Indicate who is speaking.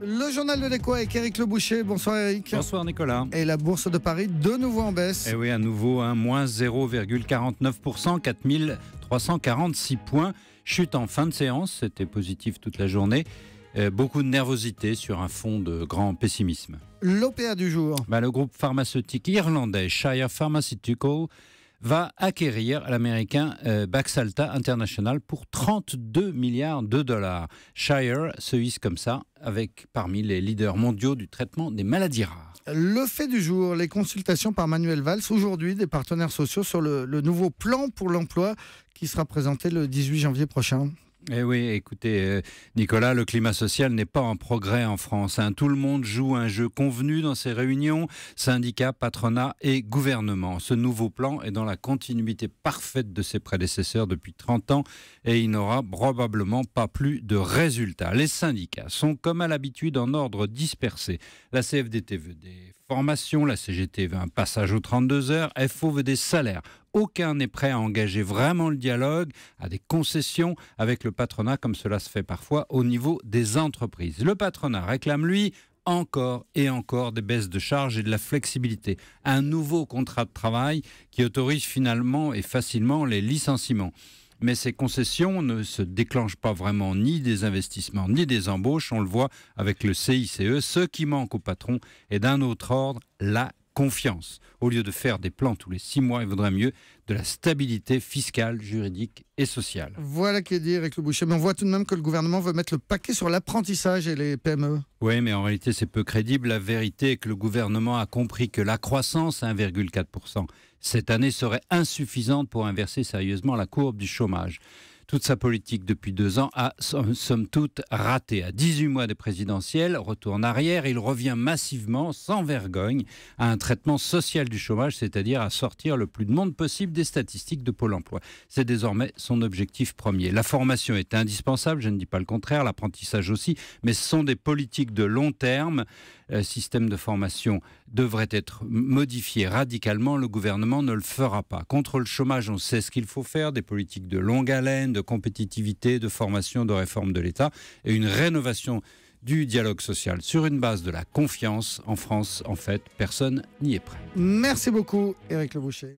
Speaker 1: Le journal de l'écho avec Eric Leboucher. Bonsoir Eric. Bonsoir Nicolas. Et la
Speaker 2: bourse de Paris de nouveau en baisse. Et eh oui, à nouveau, un hein, moins 0,49%, 4346 points. Chute en fin de séance, c'était positif toute la journée. Euh, beaucoup de nervosité sur un fond de grand pessimisme. L'OPA du jour. Bah, le groupe pharmaceutique irlandais Shire Pharmaceutical va acquérir l'américain euh, Baxalta International pour 32 milliards de dollars. Shire se hisse comme ça avec parmi les leaders mondiaux du traitement des maladies rares. Le fait du
Speaker 1: jour, les consultations par Manuel Valls, aujourd'hui des partenaires sociaux sur le, nouveau plan pour l'emploi qui sera présenté le 18 janvier prochain.
Speaker 2: Eh oui, écoutez, euh, Nicolas, le climat social n'est pas en progrès en France. Hein. Tout le monde joue un jeu convenu dans ses réunions, syndicats, patronats et gouvernement. Ce nouveau plan est dans la continuité parfaite de ses prédécesseurs depuis 30 ans et il n'aura probablement pas plus de résultats. Les syndicats sont comme à l'habitude en ordre dispersé. La CFDT veut des formations, la CGT veut un passage aux 32 heures, FO veut des salaires. Aucun n'est prêt à engager vraiment le dialogue, à des concessions avec le patronat, comme cela se fait parfois au niveau des entreprises. Le patronat réclame, lui, encore et encore des baisses de charges et de la flexibilité. Un nouveau contrat de travail qui autorise finalement et facilement les licenciements. Mais ces concessions ne se déclenchent pas vraiment ni des investissements ni des embauches, on le voit avec le CICE. Ce qui manque au patron est d'un autre ordre, la confiance. Au lieu de faire des plans tous les six mois, il vaudrait mieux de la stabilité fiscale, juridique et sociale.
Speaker 1: Voilà qui est dit, Eric Le Boucher. Mais on voit tout de même que le gouvernement veut mettre le paquet sur l'apprentissage et les PME.
Speaker 2: Oui, mais en réalité, c'est peu crédible. La vérité est que le gouvernement a compris que la croissance à 1,4% cette année serait insuffisante pour inverser sérieusement la courbe du chômage toute sa politique depuis deux ans a, somme, toute, raté. À 18 mois de présidentielles, retour en arrière, il revient massivement, sans vergogne, à un traitement social du chômage, c'est-à-dire à sortir le plus de monde possible des statistiques de Pôle emploi. C'est désormais son objectif premier. La formation est indispensable, je ne dis pas le contraire, l'apprentissage aussi, mais ce sont des politiques de long terme. Le euh, système de formation devrait être modifié radicalement, le gouvernement ne le fera pas. Contre le chômage, on sait ce qu'il faut faire, des politiques de longue haleine, de compétitivité, de formation, de réforme de l'État et une rénovation du dialogue social sur une base de la confiance. En France, en fait, personne n'y est prêt.
Speaker 1: Merci beaucoup, Éric Leboucher.